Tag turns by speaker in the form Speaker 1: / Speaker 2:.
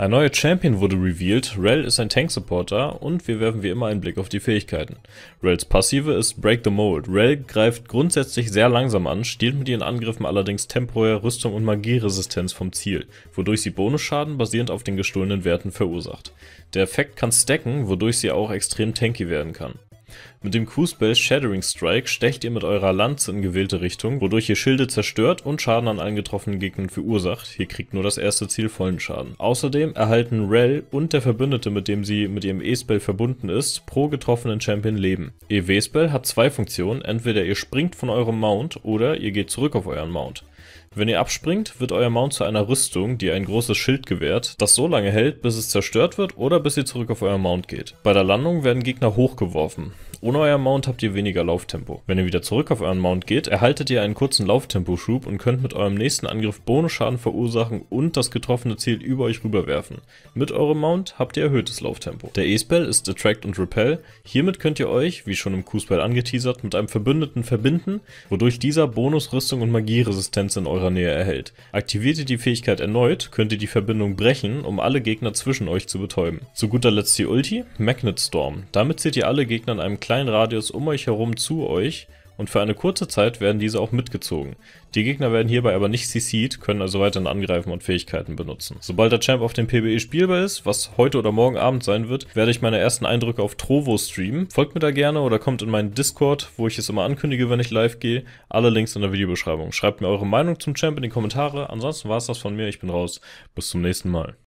Speaker 1: Ein neuer Champion wurde revealed, Rell ist ein Tank-Supporter und wir werfen wie immer einen Blick auf die Fähigkeiten. Rells Passive ist Break the Mold. Rell greift grundsätzlich sehr langsam an, stiehlt mit ihren Angriffen allerdings temporär Rüstung und Magieresistenz vom Ziel, wodurch sie Bonusschaden basierend auf den gestohlenen Werten verursacht. Der Effekt kann stacken, wodurch sie auch extrem tanky werden kann. Mit dem Q-Spell Shattering Strike stecht ihr mit eurer Lanze in gewählte Richtung, wodurch ihr Schilde zerstört und Schaden an angetroffenen Gegnern verursacht. Hier kriegt nur das erste Ziel vollen Schaden. Außerdem erhalten Rell und der Verbündete, mit dem sie mit ihrem E-Spell verbunden ist, pro getroffenen Champion Leben. Ihr W-Spell hat zwei Funktionen, entweder ihr springt von eurem Mount oder ihr geht zurück auf euren Mount. Wenn ihr abspringt, wird euer Mount zu einer Rüstung, die ein großes Schild gewährt, das so lange hält, bis es zerstört wird oder bis ihr zurück auf euer Mount geht. Bei der Landung werden Gegner hochgeworfen. Ohne euer Mount habt ihr weniger Lauftempo. Wenn ihr wieder zurück auf euren Mount geht, erhaltet ihr einen kurzen Lauftempo-Schub und könnt mit eurem nächsten Angriff Bonusschaden verursachen und das getroffene Ziel über euch rüberwerfen. Mit eurem Mount habt ihr erhöhtes Lauftempo. Der E-Spell ist Attract und Repel. Hiermit könnt ihr euch, wie schon im Q-Spell angeteasert, mit einem Verbündeten verbinden, wodurch dieser Bonus, Rüstung und Magieresistenz Golems in eurer Nähe erhält. Aktiviert ihr die Fähigkeit erneut, könnt ihr die Verbindung brechen, um alle Gegner zwischen euch zu betäuben. Zu guter Letzt die Ulti, Magnet Storm. Damit zieht ihr alle Gegner in einem kleinen Radius um euch herum zu euch, und für eine kurze Zeit werden diese auch mitgezogen. Die Gegner werden hierbei aber nicht CC'd, können also weiterhin angreifen und Fähigkeiten benutzen. Sobald der Champ auf dem PBE spielbar ist, was heute oder morgen Abend sein wird, werde ich meine ersten Eindrücke auf Trovo streamen. Folgt mir da gerne oder kommt in meinen Discord, wo ich es immer ankündige, wenn ich live gehe. Alle Links in der Videobeschreibung. Schreibt mir eure Meinung zum Champ in die Kommentare. Ansonsten war es das von mir. Ich bin raus. Bis zum nächsten Mal.